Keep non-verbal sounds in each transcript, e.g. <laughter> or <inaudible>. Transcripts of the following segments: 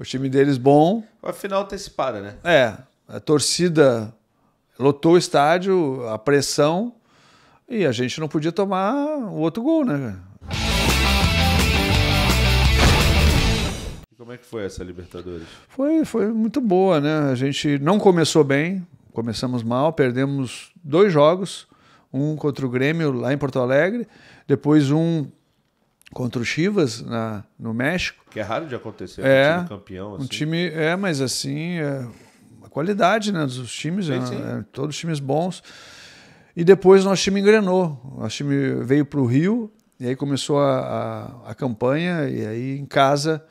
O time deles bom. A final antecipada, né? É. A torcida lotou o estádio, a pressão, e a gente não podia tomar o outro gol, né? E como é que foi essa Libertadores? Foi, foi muito boa, né? A gente não começou bem, começamos mal, perdemos dois jogos, um contra o Grêmio lá em Porto Alegre, depois um contra o Chivas na, no México. Que é raro de acontecer, é, um time campeão. Assim. Um time, é, mas assim, é, a qualidade né, dos times, sim, é, sim. É, todos times bons. E depois nosso time engrenou. Nosso time veio para o Rio, e aí começou a, a, a, campanha, e aí em casa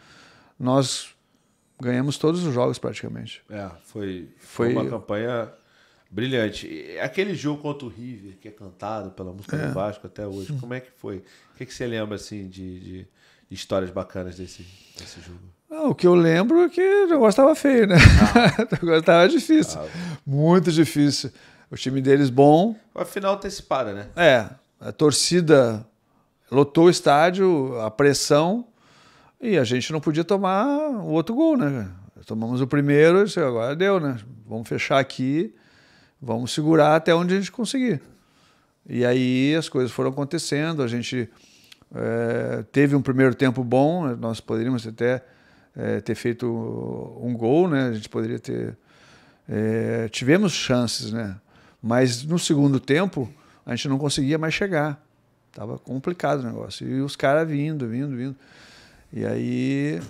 nós ganhamos todos os jogos praticamente. É, foi, foi, foi uma campanha Brilhante. Aquele jogo contra o River, que é cantado pela música é. do Vasco até hoje, como é que foi? O que, é que você lembra assim de, de histórias bacanas desse, desse jogo? Não, ah, o que eu lembro é que o negócio estava feio, né? Ah. <laughs> o negócio estava difícil. Ah. Muito difícil. O time deles bom. A final antecipada, né? É. A torcida lotou o estádio, a pressão, e a gente não podia tomar o outro gol, né? Tomamos o primeiro, agora deu, né? Vamos fechar aqui. Vamos segurar até onde a gente conseguir. E aí as coisas foram acontecendo, a gente é, teve um primeiro tempo bom, né, nós poderíamos até é, ter feito um gol, né? A gente poderia ter. É, tivemos chances, né? Mas no segundo tempo a gente não conseguia mais chegar. estava complicado o negócio. E os caras vindo, vindo, vindo. E aí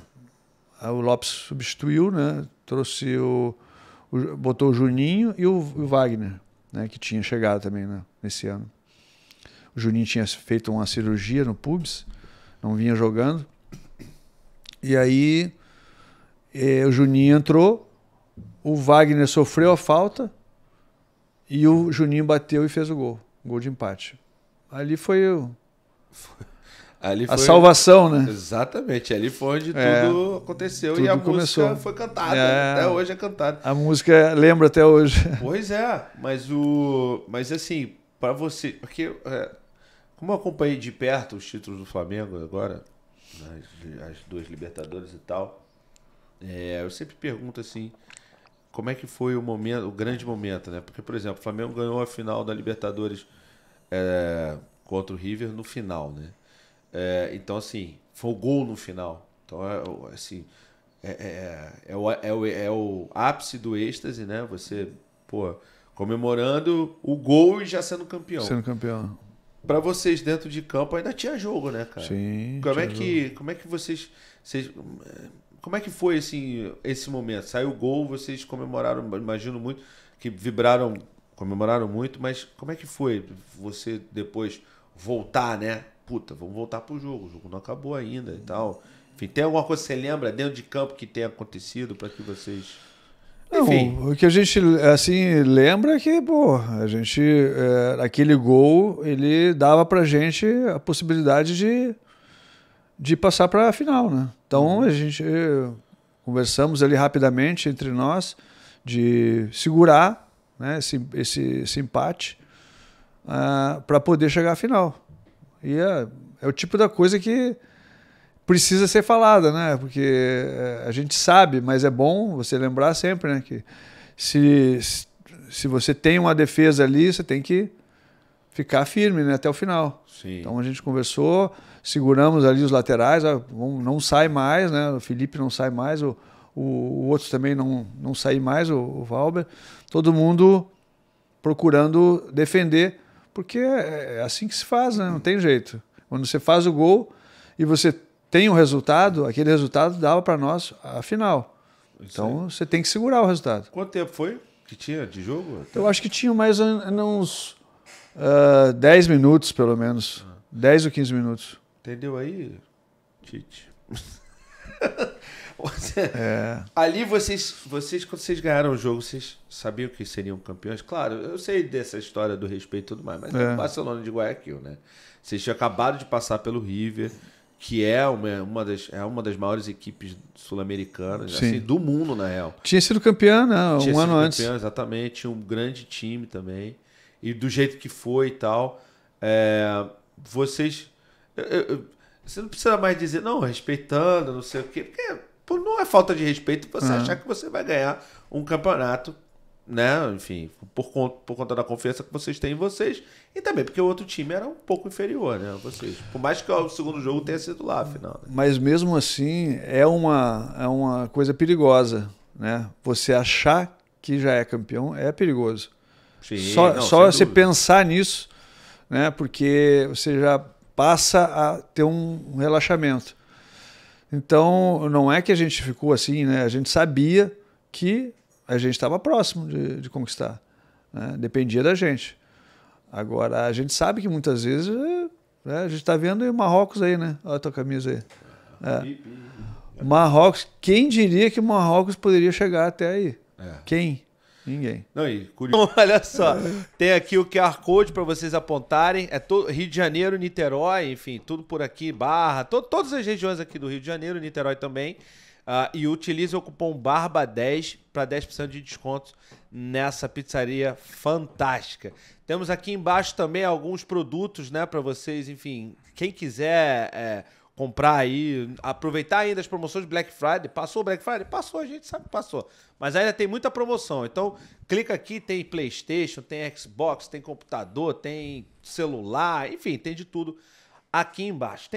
o Lopes substituiu, né? Trouxe o o, botou o Juninho e o, o Wagner, né, que tinha chegado também né, nesse ano. O Juninho tinha feito uma cirurgia no pubis, não vinha jogando. E aí é, o Juninho entrou, o Wagner sofreu a falta e o Juninho bateu e fez o gol, gol de empate. Ali foi Foi. Ali a salvação, né? Exatamente, ali foi onde é, tudo aconteceu tudo e a começou. música foi cantada, é, né? até hoje é cantada. A música lembra até hoje. <laughs> Pois é, mas o mas assim, para você, porque é, como eu acompanhei de perto os títulos do Flamengo agora, né, as, as duas Libertadores e tal, é, eu sempre pergunto assim, como é que foi o momento, o grande momento, né? Porque por exemplo, o Flamengo ganhou a final da Libertadores é, contra o River no final, né? É, então, assim, foi o gol no final. Então, é, assim, é é, é, é, o, é, o, é o ápice do êxtase, né? Você, pô, comemorando o gol e já sendo campeão. Sendo campeão. Para vocês dentro de campo ainda tinha jogo, né, cara? Sim. Como é que, como é que vocês, vocês como é que foi assim, esse momento? Saiu o gol, vocês comemoraram, imagino muito que vibraram, comemoraram muito, mas como é que foi você depois voltar, né, puta, vamos voltar pro jogo, o jogo não acabou ainda e tal. Enfim, tem alguma coisa que você lembra dentro de campo que tenha acontecido para que vocês. Enfim. Não, o que a gente assim lembra é que pô, a gente é, aquele gol ele dava para gente a possibilidade de, de passar para a final, né? Então uhum. a gente conversamos ali rapidamente entre nós de segurar né, esse, esse, esse empate uh, ah, para poder chegar à final. E é, é o tipo da coisa que precisa ser falada, né? Porque eh, a gente sabe, mas é bom você lembrar sempre, né? Que se, se você tem uma defesa ali, você tem que ficar firme né? até o final. Sim. Então a gente conversou, seguramos ali os laterais, ah, não sai mais, né? O Felipe não sai mais, o, o, o outro também não, não sai mais, o, o Valber. Todo mundo procurando defender porque é assim que se faz, né? Não tem jeito. Quando você faz o gol e você tem o um resultado, aquele resultado dava para nós a final. então você tem que segurar o resultado. Quanto tempo foi que tinha de jogo? Até? Eu acho que tinha mais uns uh, ah, 10 minutos, pelo menos. Ah. 10 ou 15 minutos. Entendeu aí, Tite? <laughs> <laughs> É. Ali vocês, vocês, quando vocês ganharam o jogo, vocês sabiam que seriam campeões? Claro, eu sei dessa história do respeito e tudo mais, mas é. o Barcelona de Guayaquil, né? Vocês tinham acabado de passar pelo River, que é uma, uma, das, é uma das maiores equipes sul-americanas, assim, do mundo, na real. Tinha sido campeã, né? Tinha um ano campeã, antes. Exatamente, tinha um grande time também. E do jeito que foi e tal. É, vocês. Eu, eu, você não precisa mais dizer, não, respeitando, não sei o quê, porque não é falta de respeito você uhum. achar que você vai ganhar um campeonato, né? Enfim, por, por conta da confiança que vocês têm em vocês. E também porque o outro time era um pouco inferior, né? Vocês. Por mais que o segundo jogo tenha sido lá, afinal. Né? Mas mesmo assim, é uma, é uma coisa perigosa, né? Você achar que já é campeão é perigoso. Sim, só não, só você dúvida. pensar nisso, né? Porque você já passa a ter um relaxamento. Então, não é que a gente ficou assim, né? A gente sabia que a gente estava próximo de, de conquistar. Né? Dependia da gente. Agora, a gente sabe que muitas vezes é, né, a gente está vendo em Marrocos aí, né? Olha a tua camisa aí. É. Marrocos, quem diria que Marrocos poderia chegar até aí? É. Quem? Ninguém. Não, e curioso. Então, <laughs> olha só, tem aqui o QR Code para vocês apontarem. É todo, Rio de Janeiro, Niterói, enfim, tudo por aqui, Barra, to, todas as regiões aqui do Rio de Janeiro, Niterói também. Uh, e utilize o cupom BARBA10 para 10% de desconto nessa pizzaria fantástica. Temos aqui embaixo também alguns produtos, né, para vocês, enfim, quem quiser é, comprar aí, aproveitar ainda as promoções de Black Friday. Passou o Black Friday? Passou, a gente sabe que passou. Mas ainda tem muita promoção. Então, clica aqui, tem PlayStation, tem Xbox, tem computador, tem celular, enfim, tem de tudo aqui embaixo. Tem